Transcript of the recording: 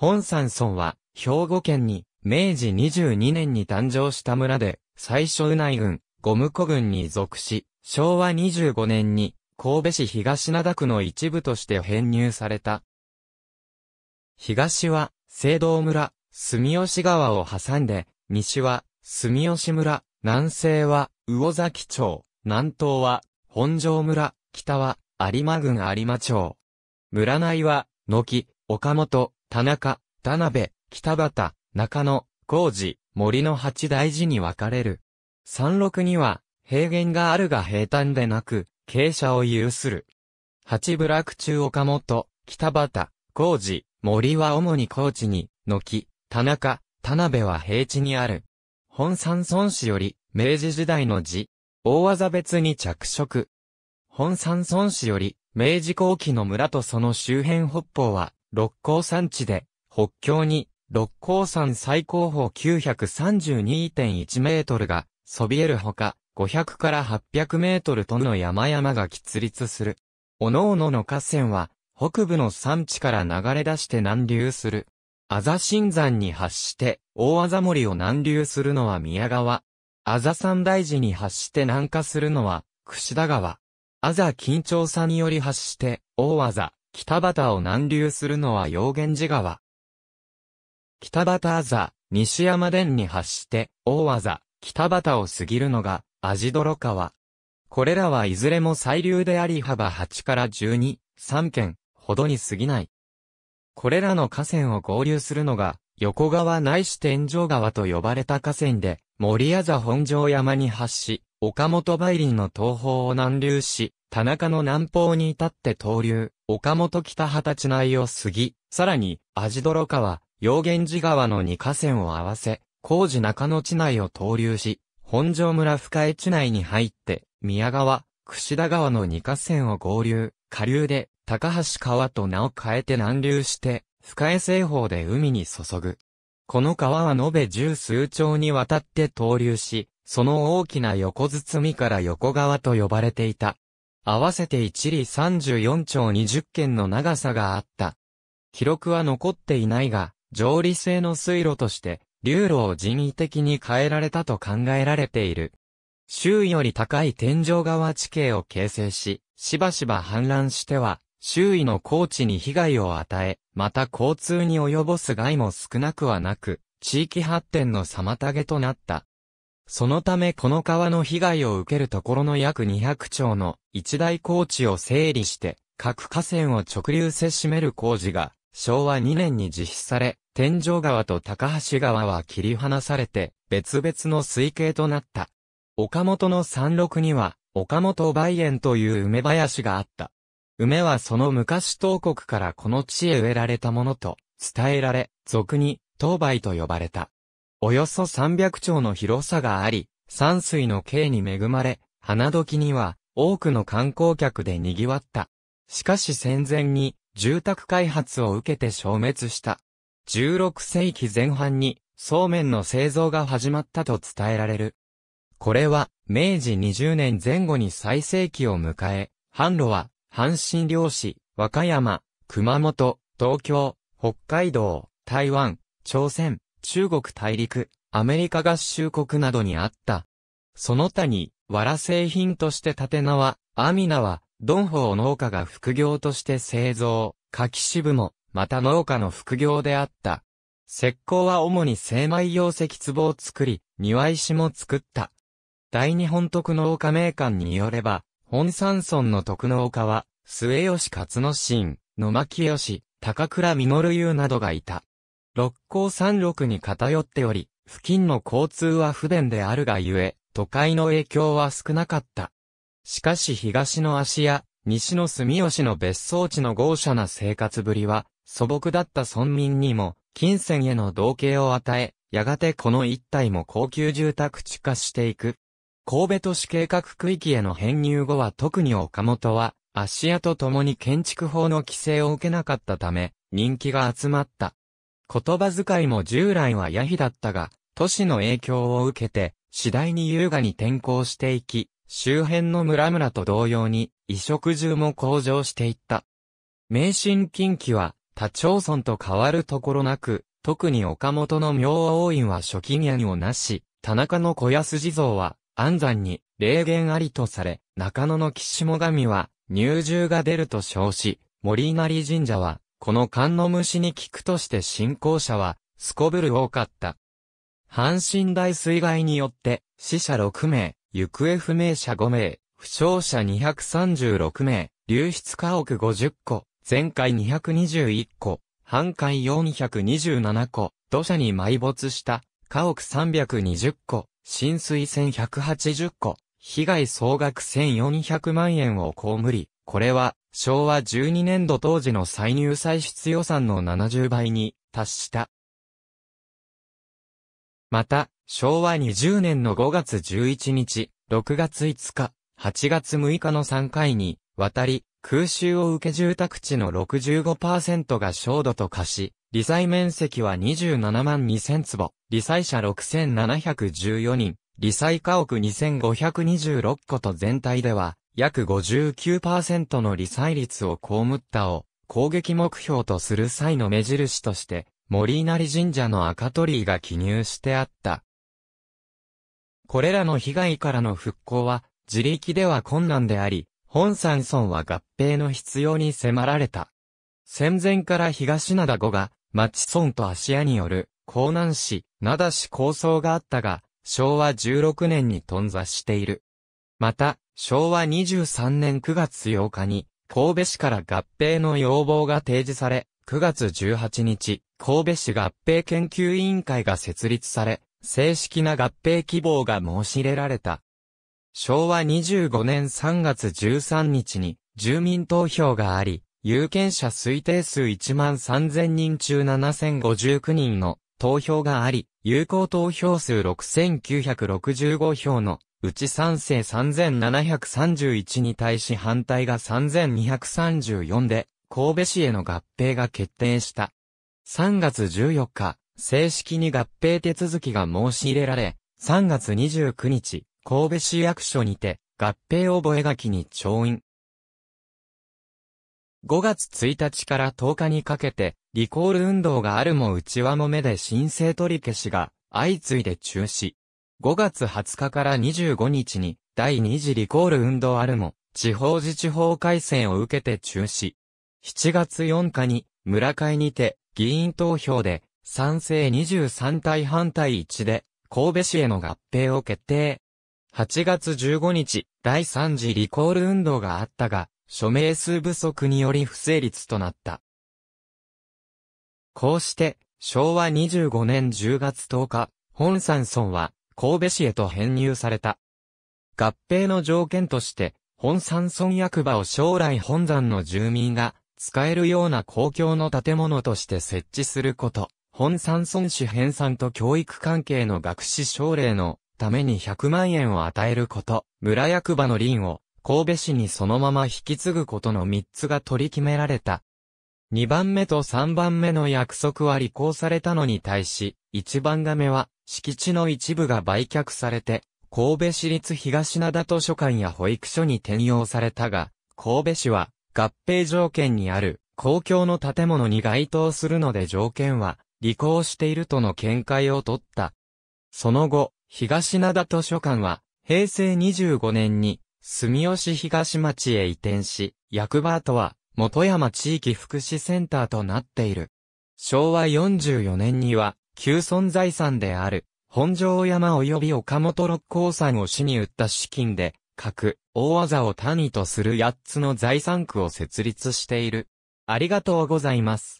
本山村は、兵庫県に、明治22年に誕生した村で、最初内郡、ゴム湖郡に属し、昭和25年に、神戸市東灘区の一部として編入された。東は、聖堂村、住吉川を挟んで、西は、住吉村、南西は、魚崎町、南東は、本庄村、北は、有馬郡有馬町。村内は、野木、岡本、田中、田辺、北畑、中野、工事、森の八大寺に分かれる。山麓には、平原があるが平坦でなく、傾斜を有する。八部落中岡本、北畑、工事、森は主に高地に、軒、田中、田辺は平地にある。本山村市より、明治時代の字、大技別に着色。本山村市より、明治後期の村とその周辺北方は、六甲山地で、北境に、六甲山最高峰932.1メートルが、そびえるほか、500から800メートルとの山々が喫立する。おのおのの河川は、北部の山地から流れ出して南流する。あざ新山に発して、大あざ森を南流するのは宮川。あざ山大寺に発して南下するのは、櫛田川。あざ緊張さにより発して、大あざ、北畑を南流するのは陽源寺川。北畑座、西山殿に発して、大技、北畑を過ぎるのが、味泥川。これらはいずれも最流であり幅8から12、3県ほどに過ぎない。これらの河川を合流するのが、横川内市天井川と呼ばれた河川で、森谷座本城山に発し、岡本梅林の東方を南流し、田中の南方に至って東流、岡本北畑地内を過ぎ、さらに、ド泥川、陽源寺川の二河川を合わせ、工事中野地内を東流し、本庄村深江地内に入って、宮川、櫛田川の二河川を合流、下流で、高橋川と名を変えて南流して、深江西方で海に注ぐ。この川は延べ十数丁にわたって東流し、その大きな横包みから横川と呼ばれていた。合わせて一里34町20軒の長さがあった。記録は残っていないが、上理性の水路として、流路を人為的に変えられたと考えられている。周囲より高い天井側地形を形成し、しばしば氾濫しては、周囲の高地に被害を与え、また交通に及ぼす害も少なくはなく、地域発展の妨げとなった。そのためこの川の被害を受けるところの約200町の一大高地を整理して、各河川を直流せしめる工事が、昭和2年に実施され、天井川と高橋川は切り離されて、別々の水系となった。岡本の山麓には、岡本梅園という梅林があった。梅はその昔東国からこの地へ植えられたものと伝えられ、俗に、東梅と呼ばれた。およそ300兆の広さがあり、山水の景に恵まれ、花時には多くの観光客で賑わった。しかし戦前に住宅開発を受けて消滅した。16世紀前半にそうめんの製造が始まったと伝えられる。これは明治20年前後に最盛期を迎え、販路は阪神漁師、和歌山、熊本、東京、北海道、台湾、朝鮮、中国大陸、アメリカ合衆国などにあった。その他に、藁製品として縦縄、アミナは、ドンホー農家が副業として製造、柿渋も、また農家の副業であった。石膏は主に精米用石壺を作り、庭石も作った。大日本徳農家名館によれば、本山村の徳農家は、末吉勝之進、野巻吉、高倉実優などがいた。六甲山麓に偏っており、付近の交通は不便であるがゆえ、都会の影響は少なかった。しかし東の芦屋、西の住吉の別荘地の豪奢な生活ぶりは、素朴だった村民にも、金銭への同型を与え、やがてこの一帯も高級住宅地化していく。神戸都市計画区域への編入後は特に岡本は、芦屋と共に建築法の規制を受けなかったため、人気が集まった。言葉遣いも従来はヤヒだったが、都市の影響を受けて、次第に優雅に転校していき、周辺の村々と同様に、衣食住も向上していった。名神近畿は、他町村と変わるところなく、特に岡本の明王院は初期限をなし、田中の小安地蔵は、安山に、霊言ありとされ、中野の岸も神は、入住が出ると称し、森稲荷神社は、この勘の虫に効くとして信仰者は、すこぶる多かった。阪神大水害によって、死者6名、行方不明者5名、負傷者236名、流出家屋50個、前回221個、半壊427個、土砂に埋没した家屋320個、浸水1180個、被害総額1400万円を被り、これは昭和12年度当時の歳入歳出予算の70倍に達した。また、昭和20年の5月11日、6月5日、8月6日の3回に、渡り、空襲を受け住宅地の65%が焦土と化し、理災面積は27万2000坪、理災者6714人、理災家屋2526戸と全体では、約59%の理災率を被ったを攻撃目標とする際の目印として、森稲荷神社の赤鳥居が記入してあった。これらの被害からの復興は、自力では困難であり、本山村は合併の必要に迫られた。戦前から東灘後が、町村と芦屋による、江南市、灘市構想があったが、昭和16年に頓挫している。また、昭和23年9月8日に、神戸市から合併の要望が提示され、9月18日、神戸市合併研究委員会が設立され、正式な合併希望が申し入れられた。昭和25年3月13日に住民投票があり、有権者推定数1万3000人中7059人の投票があり、有効投票数6965票のうち賛成3731に対し反対が3234で、神戸市への合併が決定した。3月14日、正式に合併手続きが申し入れられ、3月29日、神戸市役所にて、合併覚書に調印。5月1日から10日にかけて、リコール運動があるも内輪もめで申請取り消しが、相次いで中止。5月20日から25日に、第2次リコール運動あるも、地方自治法改正を受けて中止。7月4日に、村会にて、議員投票で、賛成23対反対1で、神戸市への合併を決定。8月15日、第3次リコール運動があったが、署名数不足により不成立となった。こうして、昭和25年10月10日、本山村は、神戸市へと編入された。合併の条件として、本山村役場を将来本山の住民が使えるような公共の建物として設置すること、本山村市編纂と教育関係の学士奨励のために100万円を与えること、村役場の林を神戸市にそのまま引き継ぐことの3つが取り決められた。2番目と3番目の約束は履行されたのに対し、1番目は敷地の一部が売却されて、神戸市立東灘図書館や保育所に転用されたが、神戸市は合併条件にある公共の建物に該当するので条件は履行しているとの見解を取った。その後、東灘図書館は平成25年に住吉東町へ移転し、役場とは元山地域福祉センターとなっている。昭和44年には旧存財産である、本庄山及び岡本六甲山を市に売った資金で、各、大技を谷とする八つの財産区を設立している。ありがとうございます。